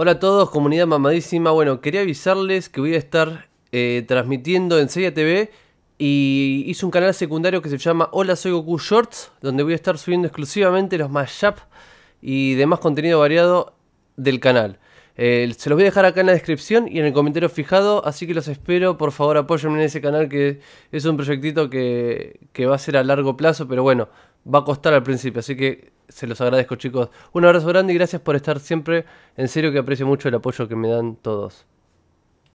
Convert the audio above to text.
Hola a todos, comunidad mamadísima. Bueno, quería avisarles que voy a estar eh, transmitiendo en Seria TV y hice un canal secundario que se llama Hola Soy Goku Shorts, donde voy a estar subiendo exclusivamente los mashups y demás contenido variado del canal. Eh, se los voy a dejar acá en la descripción y en el comentario fijado, así que los espero. Por favor, apóyenme en ese canal que es un proyectito que, que va a ser a largo plazo, pero bueno, va a costar al principio, así que se los agradezco chicos. Un abrazo grande y gracias por estar siempre. En serio que aprecio mucho el apoyo que me dan todos.